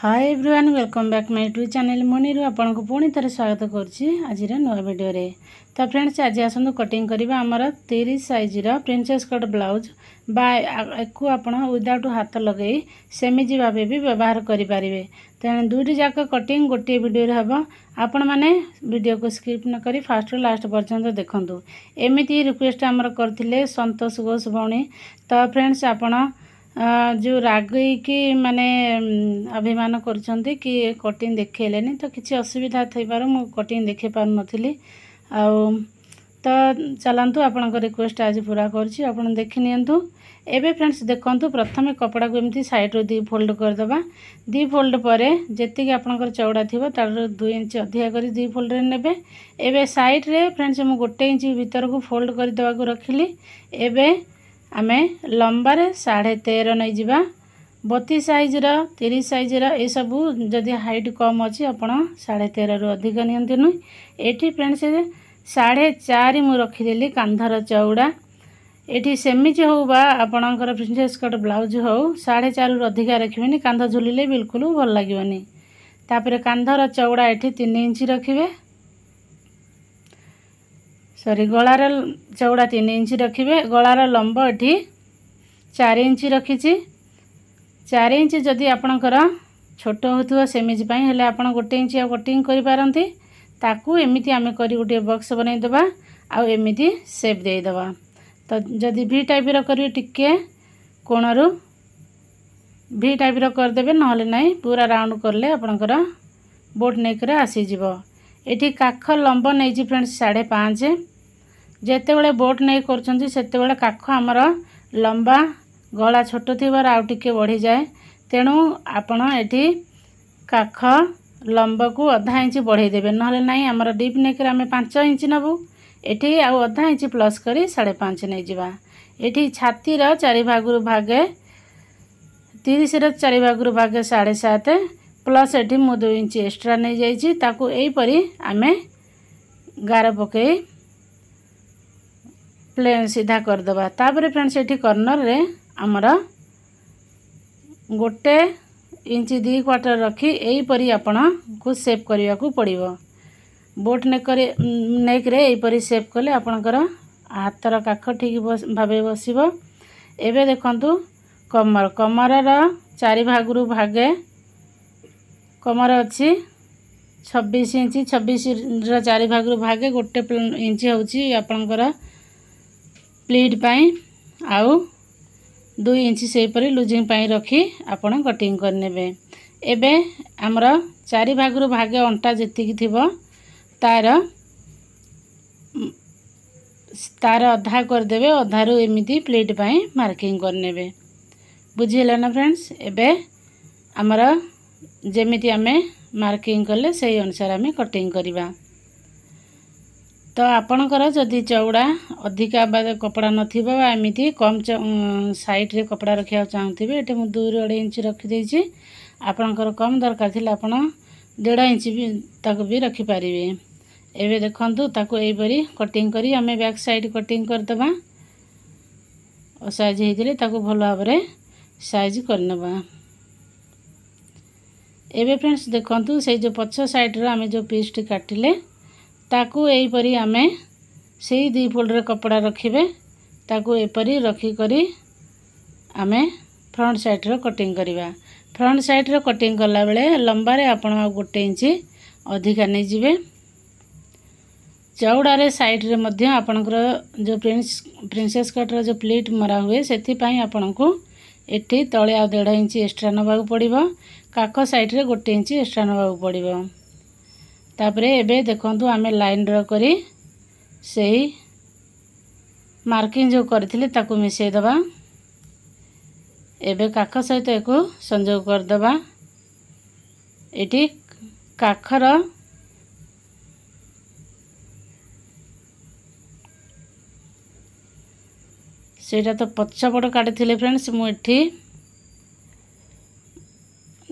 hi everyone welcome back my YouTube channel ମୁନିରୁ ଆପଣଙ୍କୁ ପୁଣି ଥରେ ସ୍ୱାଗତ କରୁଛି ଆଜିର ନୂଆ ଭିଡ଼ିଓରେ ତ ଫ୍ରେଣ୍ଡସ୍ ଆଜି ଆସନ୍ତୁ କଟିଂ କରିବା ଆମର ତିରିଶ ସାଇଜ୍ର ପ୍ରିନ୍ସେସ୍ କଟ୍ ବ୍ଲାଉଜ୍ ବା ଏକୁ ଆପଣ ୱିଦାଉଟ୍ ହାତ ଲଗାଇ ସେମିଜି ଭାବେ ବି ବ୍ୟବହାର କରିପାରିବେ ତେଣୁ ଦୁଇଟି ଯାକ କଟିଂ ଗୋଟିଏ ଭିଡ଼ିଓରେ ହେବ ଆପଣମାନେ ଭିଡ଼ିଓକୁ ସ୍କିପ୍ ନକରି ଫାର୍ଷ୍ଟରୁ ଲାଷ୍ଟ ପର୍ଯ୍ୟନ୍ତ ଦେଖନ୍ତୁ ଏମିତି ରିକ୍ୱେଷ୍ଟ ଆମର କରିଥିଲେ ସନ୍ତୋଷ ଘୋଷ ଭଉଣୀ ତ ଫ୍ରେଣ୍ଡସ୍ ଆପଣ ଯେଉଁ ରାଗିକି ମାନେ ଅଭିମାନ କରୁଛନ୍ତି କି କଟିଂ ଦେଖେଇଲେନି ତ କିଛି ଅସୁବିଧା ଥିବାରୁ ମୁଁ କଟିଂ ଦେଖେଇ ପାରୁନଥିଲି ଆଉ ତ ଚାଲନ୍ତୁ ଆପଣଙ୍କ ରିକ୍ୱେଷ୍ଟ ଆଜି ପୁରା କରୁଛି ଆପଣ ଦେଖି ନିଅନ୍ତୁ ଏବେ ଫ୍ରେଣ୍ଡସ୍ ଦେଖନ୍ତୁ ପ୍ରଥମେ କପଡ଼ାକୁ ଏମିତି ସାଇଡ଼୍ରୁ ଦୁଇ ଫୋଲ୍ଡ କରିଦେବା ଦୁଇ ଫୋଲ୍ଡ ପରେ ଯେତିକି ଆପଣଙ୍କର ଚଉଡ଼ା ଥିବ ତା'ଠାରୁ ଦୁଇ ଇଞ୍ଚ ଅଧିକା କରି ଦୁଇ ଫୋଲ୍ଡରେ ନେବେ ଏବେ ସାଇଡ଼୍ରେ ଫ୍ରେଣ୍ଡସ୍ ମୁଁ ଗୋଟେ ଇଞ୍ଚ ଭିତରକୁ ଫୋଲ୍ଡ କରିଦେବାକୁ ରଖିଲି ଏବେ ଆମେ ଲମ୍ବାରେ ସାଢ଼େ ତେର ନେଇଯିବା ବତିଶ ସାଇଜ୍ର ତିରିଶ ସାଇଜ୍ର ଏସବୁ ଯଦି ହାଇଟ୍ କମ୍ ଅଛି ଆପଣ ସାଢ଼େ ତେରରୁ ଅଧିକ ନିଅନ୍ତୁନି ଏଠି ଫ୍ରେଣ୍ଡସ୍ ସାଢ଼େ ଚାରି ମୁଁ ରଖିଦେଲି କାନ୍ଧର ଚଉଡ଼ା ଏଠି ସେମିତି ହେଉ ବା ଆପଣଙ୍କର ପ୍ରିନ୍ସେସ୍ କଟ୍ ବ୍ଲାଉଜ୍ ହେଉ ସାଢ଼େ ଚାରିରୁ ଅଧିକା ରଖିବେନି କାନ୍ଧ ଝୁଲିଲେ ବିଲକୁଲ ଭଲ ଲାଗିବନି ତାପରେ କାନ୍ଧର ଚଉଡ଼ା ଏଠି ତିନି ଇଞ୍ଚ ରଖିବେ ସରି ଗଳାର ଚଉଡ଼ା ତିନି ଇଞ୍ଚ ରଖିବେ ଗଳାର ଲମ୍ବ ଏଠି ଚାରି ଇଞ୍ଚ ରଖିଛି ଚାରି ଇଞ୍ଚ ଯଦି ଆପଣଙ୍କର ଛୋଟ ହେଉଥିବ ସେମିଜ ପାଇଁ ହେଲେ ଆପଣ ଗୋଟେ ଇଞ୍ଚ ଆଉ କଟିଙ୍ଗ କରିପାରନ୍ତି ତାକୁ ଏମିତି ଆମେ କରି ଗୋଟିଏ ବକ୍ସ ବନେଇଦେବା ଆଉ ଏମିତି ସେପ୍ ଦେଇଦେବା ତ ଯଦି ଭି ଟାଇପ୍ର କରିବେ ଟିକିଏ କୋଣରୁ ଭି ଟାଇପ୍ର କରିଦେବେ ନହେଲେ ନାହିଁ ପୁରା ରାଉଣ୍ଡ କଲେ ଆପଣଙ୍କର ବୋଟ୍ ନେକ୍ରେ ଆସିଯିବ ଏଠି କାଖ ଲମ୍ବ ନେଇଛି ଫ୍ରେଣ୍ଡସ୍ ସାଢ଼େ ପାଞ୍ଚ ଯେତେବେଳେ ବୋଟ୍ ନେଇ କରୁଛନ୍ତି ସେତେବେଳେ କାଖ ଆମର ଲମ୍ବା ଗଳା ଛୋଟ ଥିବାର ଆଉ ଟିକିଏ ବଢ଼ିଯାଏ ତେଣୁ ଆପଣ ଏଠି କାଖ ଲମ୍ବକୁ ଅଧା ଇଞ୍ଚ ବଢ଼େଇଦେବେ ନହେଲେ ନାହିଁ ଆମର ଡିପ୍ ନେକରେ ଆମେ ପାଞ୍ଚ ଇଞ୍ଚ ନେବୁ ଏଠି ଆଉ ଅଧା ଇଞ୍ଚ ପ୍ଲସ୍ କରି ସାଢ଼େ ପାଞ୍ଚ ନେଇଯିବା ଏଠି ଛାତିର ଚାରି ଭାଗରୁ ଭାଗେ ତିରିଶର ଚାରି ଭାଗରୁ ଭାଗେ ସାଢ଼େ ସାତ ପ୍ଲସ୍ ଏଠି ମୁଁ ଦୁଇ ଇଞ୍ଚ ଏକ୍ସଟ୍ରା ନେଇଯାଇଛି ତାକୁ ଏହିପରି ଆମେ ଗାର ପକେଇ ପ୍ଲେନ୍ ସିଧା କରିଦେବା ତାପରେ ଫ୍ରେଣ୍ଡସ୍ ଏଠି କର୍ଣ୍ଣର୍ରେ ଆମର ଗୋଟେ ଇଞ୍ଚ ଦୁଇ କ୍ୱାର୍ଟର୍ ରଖି ଏହିପରି ଆପଣଙ୍କୁ ସେପ୍ କରିବାକୁ ପଡ଼ିବ ବୋଟ୍ ନେକରେ ନେକ୍ରେ ଏହିପରି ସେପ୍ କଲେ ଆପଣଙ୍କର ହାତର କାଖ ଠିକ୍ ଭାବେ ବସିବ ଏବେ ଦେଖନ୍ତୁ କମର କମରର ଚାରି ଭାଗରୁ ଭାଗେ କମର ଅଛି ଛବିଶ ଇଞ୍ଚ ଛବିଶର ଚାରି ଭାଗରୁ ଭାଗେ ଗୋଟେ ଇଞ୍ଚ ହେଉଛି ଆପଣଙ୍କର ପ୍ଲିଟ୍ ପାଇଁ ଆଉ ଦୁଇ ଇଞ୍ଚ ସେହିପରି ଲୁଜିଂ ପାଇଁ ରଖି ଆପଣ କଟିଂ କରିନେବେ ଏବେ ଆମର ଚାରି ଭାଗରୁ ଭାଗେ ଅଣ୍ଟା ଯେତିକି ଥିବ ତା'ର ତା'ର ଅଧା କରିଦେବେ ଅଧାରୁ ଏମିତି ପ୍ଲେଟ୍ ପାଇଁ ମାର୍କିଂ କରିନେବେ ବୁଝିହେଲା ନା ଫ୍ରେଣ୍ଡସ୍ ଏବେ ଆମର ଯେମିତି ଆମେ ମାର୍କିଂ କଲେ ସେଇ ଅନୁସାରେ ଆମେ କଟିଂ କରିବା ତ ଆପଣଙ୍କର ଯଦି ଚଉଡ଼ା ଅଧିକା ବା କପଡ଼ା ନଥିବ ବା ଏମିତି କମ୍ ସାଇଟ୍ରେ କପଡ଼ା ରଖିବାକୁ ଚାହୁଁଥିବେ ଏଠି ମୁଁ ଦୁଇରୁ ଅଢ଼େଇ ଇଞ୍ଚ ରଖିଦେଇଛି ଆପଣଙ୍କର କମ୍ ଦରକାର ଥିଲେ ଆପଣ ଦେଢ଼ ଇଞ୍ଚ ବି ତାକୁ ବି ରଖିପାରିବେ ଏବେ ଦେଖନ୍ତୁ ତାକୁ ଏହିପରି କଟିଂ କରି ଆମେ ବ୍ୟାକ୍ ସାଇଡ଼୍ କଟିଂ କରିଦେବା ଓ ସାଇଜ୍ ହେଇଥିଲେ ତାକୁ ଭଲ ଭାବରେ ସାଇଜ୍ କରିନେବା ଏବେ ଫ୍ରେଣ୍ଡସ୍ ଦେଖନ୍ତୁ ସେଇ ଯେଉଁ ପଛ ସାଇଡ଼୍ର ଆମେ ଯେଉଁ ପିସ୍ଟି କାଟିଲେ ତାକୁ ଏହିପରି ଆମେ ସେଇ ଦୁଇ ଫୋଲ୍ଡରେ କପଡ଼ା ରଖିବେ ତାକୁ ଏପରି ରଖିକରି ଆମେ ଫ୍ରଣ୍ଟ ସାଇଡ଼୍ର କଟିଂ କରିବା ଫ୍ରଣ୍ଟ ସାଇଡ଼୍ର କଟିଂ କଲାବେଳେ ଲମ୍ବାରେ ଆପଣ ଆଉ ଗୋଟେ ଇଞ୍ଚ ଅଧିକା ନେଇଯିବେ ଚଉଡ଼ାରେ ସାଇଡ଼୍ରେ ମଧ୍ୟ ଆପଣଙ୍କର ଯେଉଁ ପ୍ରିନ୍ସ ପ୍ରିନ୍ସେସ୍ କଟ୍ର ଯେଉଁ ପ୍ଲିଟ୍ ମରା ହୁଏ ସେଥିପାଇଁ ଆପଣଙ୍କୁ ଏଠି ତଳେ ଆଉ ଦେଢ଼ ଇଞ୍ଚ ଏକ୍ସଟ୍ରା ନେବାକୁ ପଡ଼ିବ କାଖ ସାଇଡ଼୍ରେ ଗୋଟେ ଇଞ୍ଚ ଏକ୍ସଟ୍ରା ନେବାକୁ ପଡ଼ିବ ତାପରେ ଏବେ ଦେଖନ୍ତୁ ଆମେ ଲାଇନ୍ ଡ୍ର କରି ସେହି ମାର୍କିଂ ଯେଉଁ କରିଥିଲେ ତାକୁ ମିଶାଇ ଦେବା ଏବେ କାଖ ସହିତ ଏକୁ ସଂଯୋଗ କରିଦେବା ଏଠି କାଖର ସେଇଟା ତ ପଛପଟ କାଢ଼ିଥିଲେ ଫ୍ରେଣ୍ଡସ୍ ମୁଁ ଏଠି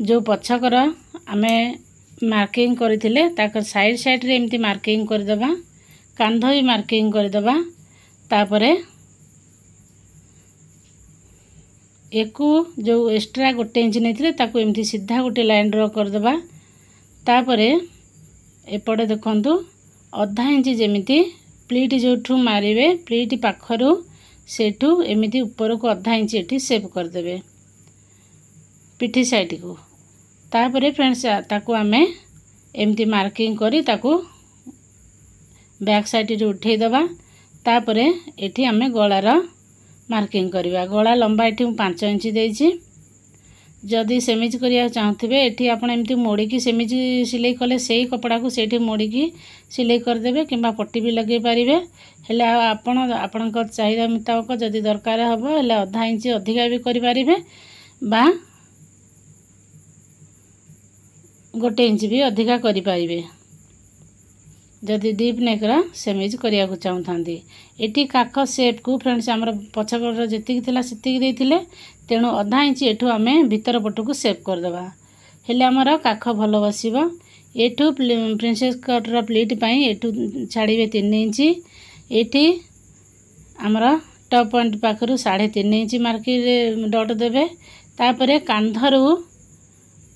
ଯେଉଁ ପଛକର ଆମେ ମାର୍କିଂ କରିଥିଲେ ତାକୁ ସାଇଡ଼୍ ସାଇଡ଼୍ରେ ଏମିତି ମାର୍କିଂ କରିଦେବା କାନ୍ଧ ବି ମାର୍କିଂ କରିଦେବା ତାପରେ ୟାକୁ ଯେଉଁ ଏକ୍ସଟ୍ରା ଗୋଟେ ଇଞ୍ଚ ନେଇଥିଲେ ତାକୁ ଏମିତି ସିଧା ଗୋଟେ ଲାଇନ୍ ଡ୍ର କରିଦେବା ତାପରେ ଏପଟେ ଦେଖନ୍ତୁ ଅଧା ଇଞ୍ଚ ଯେମିତି ପ୍ଲିଟ୍ ଯେଉଁଠୁ ମାରିବେ ପ୍ଲିଟ୍ ପାଖରୁ ସେଇଠୁ ଏମିତି ଉପରକୁ ଅଧା ଇଞ୍ଚ ଏଠି ସେଭ୍ କରିଦେବେ ପିଠି ସାଇଡ଼୍କୁ ତାପରେ ଫ୍ରେଣ୍ଡସ୍ ତାକୁ ଆମେ ଏମିତି ମାର୍କିଂ କରି ତାକୁ ବ୍ୟାକ୍ ସାଇଡ଼୍ରେ ଉଠାଇଦେବା ତାପରେ ଏଠି ଆମେ ଗଳାର ମାର୍କିଂ କରିବା ଗଳା ଲମ୍ବା ଏଠି ମୁଁ ପାଞ୍ଚ ଇଞ୍ଚ ଦେଇଛି ଯଦି ସେମିଜ କରିବାକୁ ଚାହୁଁଥିବେ ଏଠି ଆପଣ ଏମିତି ମୋଡ଼ିକି ସେମିଜ ସିଲେଇ କଲେ ସେଇ କପଡ଼ାକୁ ସେଇଠି ମୋଡ଼ିକି ସିଲେଇ କରିଦେବେ କିମ୍ବା ପଟି ବି ଲଗାଇ ପାରିବେ ହେଲେ ଆଉ ଆପଣ ଆପଣଙ୍କ ଚାହିଦା ମୁତାବକ ଯଦି ଦରକାର ହେବ ହେଲେ ଅଧା ଇଞ୍ଚ ଅଧିକା ବି କରିପାରିବେ ବା ଗୋଟେ ଇଞ୍ଚ ବି ଅଧିକା କରିପାରିବେ ଯଦି ଡିପ୍ ନେକ୍ର ସେମିଜ୍ କରିବାକୁ ଚାହୁଁଥାନ୍ତି ଏଠି କାଖ ସେପ୍କୁ ଫ୍ରେଣ୍ଡସ୍ ଆମର ପଛପଟର ଯେତିକି ଥିଲା ସେତିକି ଦେଇଥିଲେ ତେଣୁ ଅଧା ଇଞ୍ଚ ଏଠୁ ଆମେ ଭିତର ପଟକୁ ସେପ୍ କରିଦେବା ହେଲେ ଆମର କାଖ ଭଲ ବସିବ ଏଠୁ ପ୍ରିନ୍ସେସ୍ କଟ୍ର ପ୍ଲିଟ୍ ପାଇଁ ଏଠୁ ଛାଡ଼ିବେ ତିନି ଇଞ୍ଚ ଏଠି ଆମର ଟପ୍ ପଏଣ୍ଟ ପାଖରୁ ସାଢ଼େ ତିନି ଇଞ୍ଚ ମାର୍କିରେ ଡଟ୍ ଦେବେ ତାପରେ କାନ୍ଧରୁ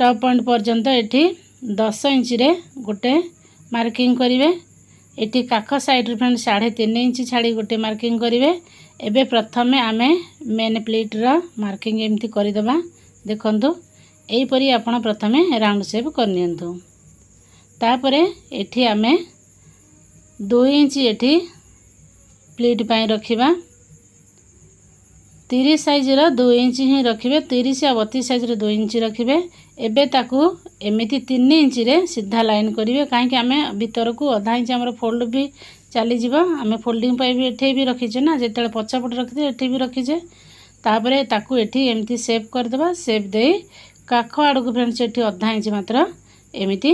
टप पॉइंट पर्यंत एटी दस इंच रे गोटे मार्किंग करेंगे ये काख सैड फ्रेंड साढ़े तीन इंच छाड़ी गोटे मार्किंग करेंगे एवं प्रथम आम मेन प्लेट्र मार्किंग एमती करद देखु यहीपर आप प्रथम राउंड सेप करनीपर एटी आम दुई इंच एटी प्लेट पर रखा ତିରିଶ ସାଇଜ୍ର ଦୁଇ ଇଞ୍ଚ ହିଁ ରଖିବେ ତିରିଶ ଆଉ ବତିଶ ସାଇଜ୍ର ଦୁଇ ଇଞ୍ଚ ରଖିବେ ଏବେ ତାକୁ ଏମିତି ତିନି ଇଞ୍ଚରେ ସିଧା ଲାଇନ୍ କରିବେ କାହିଁକି ଆମେ ଭିତରକୁ ଅଧା ଇଞ୍ଚ ଆମର ଫୋଲ୍ଡ ବି ଚାଲିଯିବ ଆମେ ଫୋଲ୍ଡିଂ ପାଇଁ ବି ଏଠି ବି ରଖିଛେ ନା ଯେତେବେଳେ ପଛପଟେ ରଖିଛେ ଏଠି ବି ରଖିଛେ ତାପରେ ତାକୁ ଏଠି ଏମିତି ସେପ୍ କରିଦେବା ସେପ୍ ଦେଇ କାଖ ଆଡ଼କୁ ଫ୍ରେଣ୍ଡସ୍ ଏଠି ଅଧା ଇଞ୍ଚ ମାତ୍ର ଏମିତି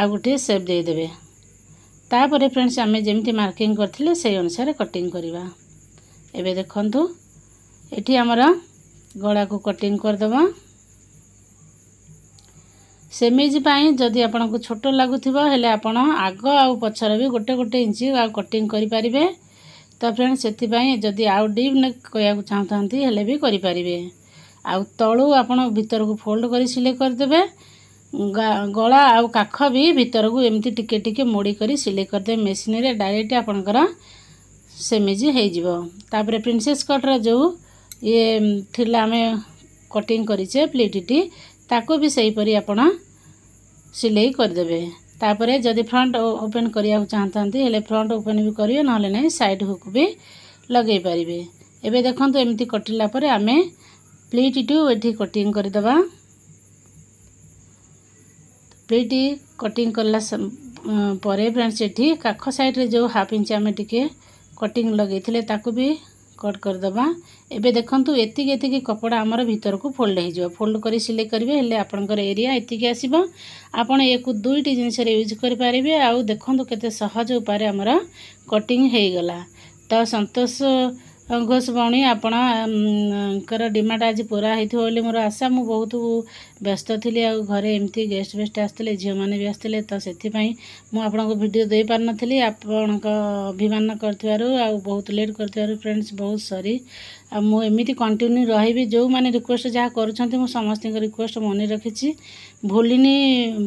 ଆଉ ଗୋଟିଏ ସେପ୍ ଦେଇଦେବେ ତାପରେ ଫ୍ରେଣ୍ଡସ୍ ଆମେ ଯେମିତି ମାର୍କିଂ କରିଥିଲେ ସେଇ ଅନୁସାରେ କଟିଂ କରିବା ଏବେ ଦେଖନ୍ତୁ ଏଠି ଆମର ଗଳାକୁ କଟିଂ କରିଦେବା ସେମିଜ ପାଇଁ ଯଦି ଆପଣଙ୍କୁ ଛୋଟ ଲାଗୁଥିବ ହେଲେ ଆପଣ ଆଗ ଆଉ ପଛରେ ବି ଗୋଟେ ଗୋଟେ ଇଞ୍ଚ ଆଉ କଟିଂ କରିପାରିବେ ତ ଫ୍ରେଣ୍ଡ ସେଥିପାଇଁ ଯଦି ଆଉ ଡିପ୍ ନେକ୍ କହିବାକୁ ଚାହୁଁଥାନ୍ତି ହେଲେ ବି କରିପାରିବେ ଆଉ ତଳୁ ଆପଣ ଭିତରକୁ ଫୋଲ୍ଡ କରି ସିଲେଇ କରିଦେବେ ଗଳା ଆଉ କାଖ ବି ଭିତରକୁ ଏମିତି ଟିକେ ଟିକେ ମୋଡ଼ି କରି ସିଲେଇ କରିଦେବେ ମେସିନ୍ରେ ଡାଇରେକ୍ଟ ଆପଣଙ୍କର ସେମିଜ ହେଇଯିବ ତାପରେ ପ୍ରିନ୍ସେସ୍ କଟ୍ର ଯେଉଁ ଇଏ ଥିଲା ଆମେ କଟିଂ କରିଛେ ପ୍ଲିଟିଟି ତାକୁ ବି ସେହିପରି ଆପଣ ସିଲେଇ କରିଦେବେ ତାପରେ ଯଦି ଫ୍ରଣ୍ଟ ଓପେନ୍ କରିବାକୁ ଚାହୁଁଥାନ୍ତି ହେଲେ ଫ୍ରଣ୍ଟ ଓପେନ୍ ବି କରିବେ ନହେଲେ ନାହିଁ ସାଇଡ଼୍ ହୁକ୍ ବି ଲଗାଇ ପାରିବେ ଏବେ ଦେଖନ୍ତୁ ଏମିତି କଟିଲା ପରେ ଆମେ ପ୍ଲିଟିଟୁ ଏଠି କଟିଂ କରିଦେବା ପ୍ଲିଟି କଟିଂ କଲା ପରେ ଫ୍ରେଣ୍ଡସ୍ ଏଠି କାଖ ସାଇଡ଼୍ରେ ଯେଉଁ ହାଫ୍ ଇଞ୍ଚ ଆମେ ଟିକେ କଟିଂ ଲଗାଇଥିଲେ ତାକୁ ବି କଟ୍ କରିଦେବା ଏବେ ଦେଖନ୍ତୁ ଏତିକି ଏତିକି କପଡ଼ା ଆମର ଭିତରକୁ ଫୋଲ୍ଡ ହେଇଯିବ ଫୋଲ୍ଡ କରି ସିଲେଇ କରିବେ ହେଲେ ଆପଣଙ୍କର ଏରିଆ ଏତିକି ଆସିବ ଆପଣ ଏହାକୁ ଦୁଇଟି ଜିନିଷରେ ୟୁଜ୍ କରିପାରିବେ ଆଉ ଦେଖନ୍ତୁ କେତେ ସହଜ ଉପାୟରେ ଆମର କଟିଂ ହେଇଗଲା ତ ସନ୍ତୋଷ अङ घोष भौनी आपना डिमान्ड आज पूरा हु म आशा मु बहुत व्यस्त ले घरे एमति गेस्ट बेस्ट आसिले झिउने आसले त भिड दिइपारि आप अभिमान गरिथ बहुत सरी आ म एमि कन्टिन्यू रि जो रिक्वेस्ट जहाँ गर्नु म समस्त रिक्वेस्ट मन रकि भुलिन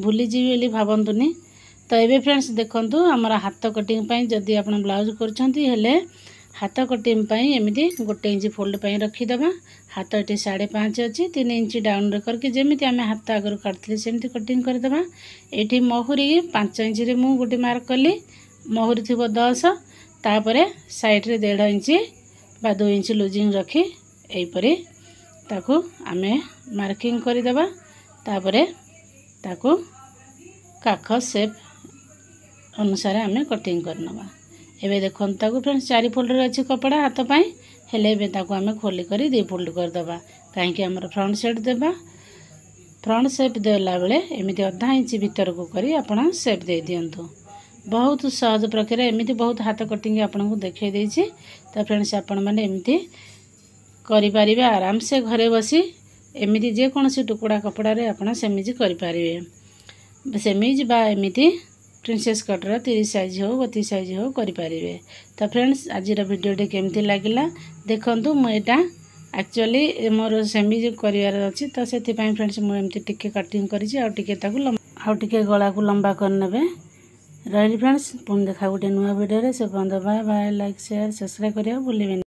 भुलि भाव त फ्रेन्डस् देखु अब हात कटिङ पनि जिम्मि आउँछ ब्लाउज गर् ହାତ କଟିଂ ପାଇଁ ଏମିତି ଗୋଟେ ଇଞ୍ଚ ଫୋଲ୍ଡ ପାଇଁ ରଖିଦେବା ହାତ ଏଠି ସାଢ଼େ ପାଞ୍ଚ ଅଛି ତିନି ଇଞ୍ଚ ଡାଉନରେ କରିକି ଯେମିତି ଆମେ ହାତ ଆଗରୁ କାଟିଥିଲେ ସେମିତି କଟିଂ କରିଦେବା ଏଇଠି ମହୁରୀ ପାଞ୍ଚ ଇଞ୍ଚରେ ମୁଁ ଗୋଟେ ମାର୍କ କଲି ମହୁରୀ ଥିବ ଦଶ ତାପରେ ସାଇଡ଼ରେ ଦେଢ଼ ଇଞ୍ଚ ବା ଦୁଇ ଇଞ୍ଚ ଲୁଜିଂ ରଖି ଏହିପରି ତାକୁ ଆମେ ମାର୍କିଂ କରିଦେବା ତାପରେ ତାକୁ କାଖ ସେପ୍ ଅନୁସାରେ ଆମେ କଟିଂ କରିନେବା ଏବେ ଦେଖନ୍ତୁ ତାକୁ ଫ୍ରେଣ୍ଡସ୍ ଚାରି ଫୋଲ୍ଡର ଅଛି କପଡ଼ା ହାତ ପାଇଁ ହେଲେ ଏବେ ତାକୁ ଆମେ ଖୋଲି କରି ଦୁଇ ଫୋଲ୍ଡ କରିଦେବା କାହିଁକି ଆମର ଫ୍ରଣ୍ଟ ସେଟ୍ ଦେବା ଫ୍ରଣ୍ଟ ସେପ୍ ଦେଲା ବେଳେ ଏମିତି ଅଧା ଇଞ୍ଚ ଭିତରକୁ କରି ଆପଣ ସେପ୍ ଦେଇଦିଅନ୍ତୁ ବହୁତ ସହଜ ପ୍ରକ୍ରିୟା ଏମିତି ବହୁତ ହାତ କଟିଂ ଆପଣଙ୍କୁ ଦେଖାଇ ଦେଇଛି ତ ଫ୍ରେଣ୍ଡସ୍ ଆପଣମାନେ ଏମିତି କରିପାରିବେ ଆରାମସେ ଘରେ ବସି ଏମିତି ଯେକୌଣସି ଟୁକୁଡ଼ା କପଡ଼ାରେ ଆପଣ ସେମିଜି କରିପାରିବେ ସେମିଜ ବା ଏମିତି ପ୍ରିନ୍ସେସ୍ କଟ୍ର ତିରିଶ ସାଇଜ୍ ହେଉ ବତିଶ ସାଇଜ୍ ହେଉ କରିପାରିବେ ତ ଫ୍ରେଣ୍ଡସ୍ ଆଜିର ଭିଡ଼ିଓଟି କେମିତି ଲାଗିଲା ଦେଖନ୍ତୁ ମୁଁ ଏଇଟା ଆକ୍ଚୁଆଲି ମୋର ସେମି କରିବାର ଅଛି ତ ସେଥିପାଇଁ ଫ୍ରେଣ୍ଡସ୍ ମୁଁ ଏମିତି ଟିକିଏ କଟିଂ କରିଛି ଆଉ ଟିକିଏ ତାକୁ ଆଉ ଟିକିଏ ଗଳାକୁ ଲମ୍ବା କରିନେବେ ରହିଲି ଫ୍ରେଣ୍ଡସ୍ ପୁଣି ଦେଖା ଗୋଟେ ନୂଆ ଭିଡ଼ିଓରେ ସେ ପର୍ଯ୍ୟନ୍ତ bye bye like share subscribe କରିବାକୁ ଭୁଲିବେନି